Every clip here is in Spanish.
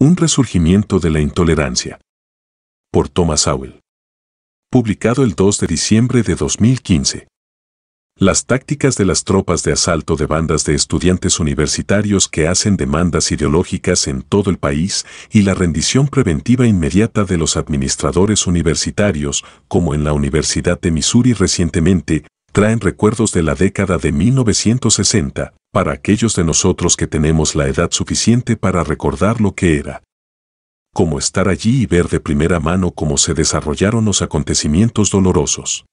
Un resurgimiento de la intolerancia. Por Thomas Howell. Publicado el 2 de diciembre de 2015. Las tácticas de las tropas de asalto de bandas de estudiantes universitarios que hacen demandas ideológicas en todo el país y la rendición preventiva inmediata de los administradores universitarios, como en la Universidad de Missouri recientemente, traen recuerdos de la década de 1960, para aquellos de nosotros que tenemos la edad suficiente para recordar lo que era. Como estar allí y ver de primera mano cómo se desarrollaron los acontecimientos dolorosos.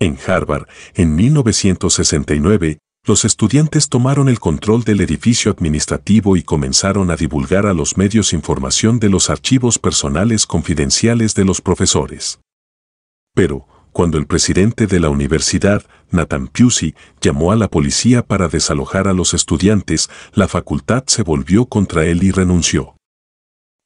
En Harvard, en 1969, los estudiantes tomaron el control del edificio administrativo y comenzaron a divulgar a los medios información de los archivos personales confidenciales de los profesores. Pero, cuando el presidente de la universidad, Nathan Pusey, llamó a la policía para desalojar a los estudiantes, la facultad se volvió contra él y renunció.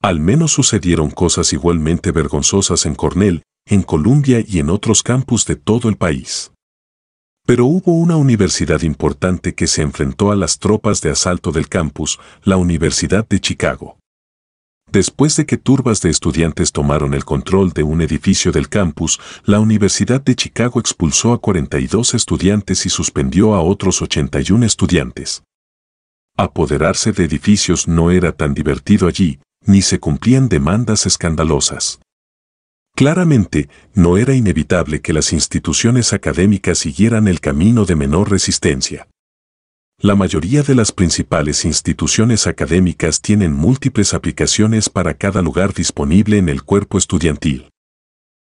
Al menos sucedieron cosas igualmente vergonzosas en Cornell, en Columbia y en otros campus de todo el país. Pero hubo una universidad importante que se enfrentó a las tropas de asalto del campus, la Universidad de Chicago. Después de que turbas de estudiantes tomaron el control de un edificio del campus, la Universidad de Chicago expulsó a 42 estudiantes y suspendió a otros 81 estudiantes. Apoderarse de edificios no era tan divertido allí, ni se cumplían demandas escandalosas. Claramente, no era inevitable que las instituciones académicas siguieran el camino de menor resistencia. La mayoría de las principales instituciones académicas tienen múltiples aplicaciones para cada lugar disponible en el cuerpo estudiantil.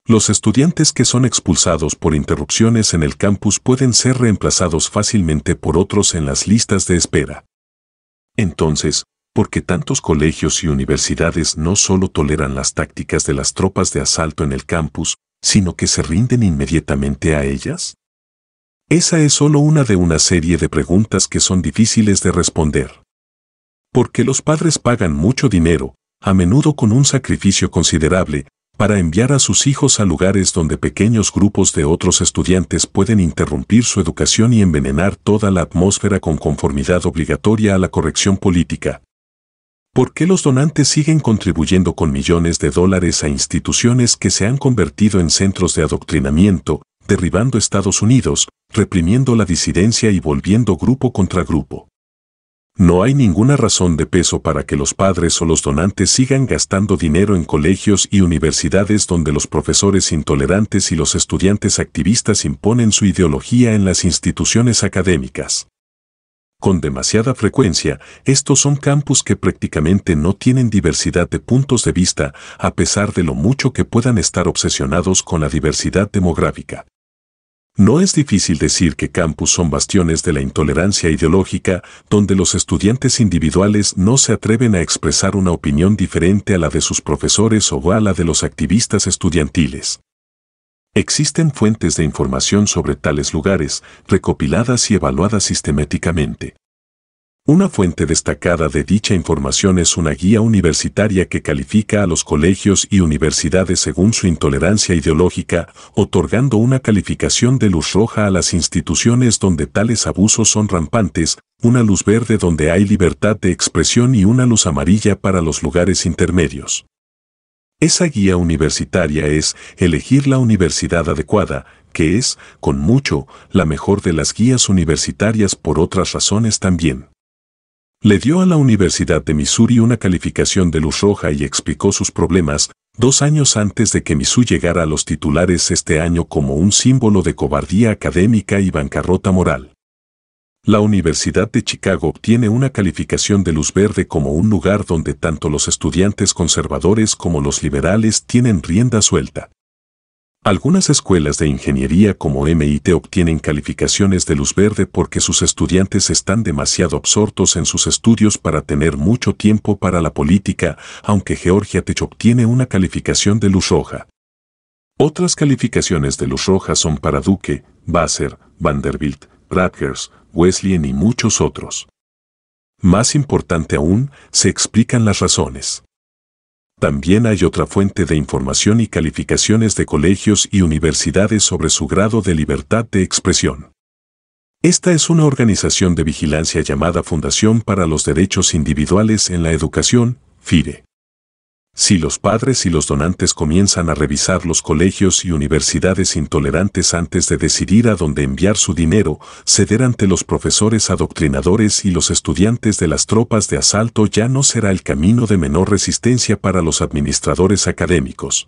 Los estudiantes que son expulsados por interrupciones en el campus pueden ser reemplazados fácilmente por otros en las listas de espera. Entonces, ¿por qué tantos colegios y universidades no solo toleran las tácticas de las tropas de asalto en el campus, sino que se rinden inmediatamente a ellas? Esa es solo una de una serie de preguntas que son difíciles de responder. ¿Por qué los padres pagan mucho dinero, a menudo con un sacrificio considerable, para enviar a sus hijos a lugares donde pequeños grupos de otros estudiantes pueden interrumpir su educación y envenenar toda la atmósfera con conformidad obligatoria a la corrección política. ¿Por qué los donantes siguen contribuyendo con millones de dólares a instituciones que se han convertido en centros de adoctrinamiento, derribando Estados Unidos, reprimiendo la disidencia y volviendo grupo contra grupo. No hay ninguna razón de peso para que los padres o los donantes sigan gastando dinero en colegios y universidades donde los profesores intolerantes y los estudiantes activistas imponen su ideología en las instituciones académicas. Con demasiada frecuencia, estos son campus que prácticamente no tienen diversidad de puntos de vista, a pesar de lo mucho que puedan estar obsesionados con la diversidad demográfica. No es difícil decir que campus son bastiones de la intolerancia ideológica, donde los estudiantes individuales no se atreven a expresar una opinión diferente a la de sus profesores o a la de los activistas estudiantiles. Existen fuentes de información sobre tales lugares, recopiladas y evaluadas sistemáticamente. Una fuente destacada de dicha información es una guía universitaria que califica a los colegios y universidades según su intolerancia ideológica, otorgando una calificación de luz roja a las instituciones donde tales abusos son rampantes, una luz verde donde hay libertad de expresión y una luz amarilla para los lugares intermedios. Esa guía universitaria es elegir la universidad adecuada, que es, con mucho, la mejor de las guías universitarias por otras razones también. Le dio a la Universidad de Missouri una calificación de luz roja y explicó sus problemas, dos años antes de que Missouri llegara a los titulares este año como un símbolo de cobardía académica y bancarrota moral. La Universidad de Chicago obtiene una calificación de luz verde como un lugar donde tanto los estudiantes conservadores como los liberales tienen rienda suelta. Algunas escuelas de ingeniería como MIT obtienen calificaciones de luz verde porque sus estudiantes están demasiado absortos en sus estudios para tener mucho tiempo para la política, aunque Georgia Tech obtiene una calificación de luz roja. Otras calificaciones de luz roja son para Duke, Basser, Vanderbilt, Rutgers, Wesleyan y muchos otros. Más importante aún, se explican las razones. También hay otra fuente de información y calificaciones de colegios y universidades sobre su grado de libertad de expresión. Esta es una organización de vigilancia llamada Fundación para los Derechos Individuales en la Educación, FIRE. Si los padres y los donantes comienzan a revisar los colegios y universidades intolerantes antes de decidir a dónde enviar su dinero, ceder ante los profesores adoctrinadores y los estudiantes de las tropas de asalto ya no será el camino de menor resistencia para los administradores académicos.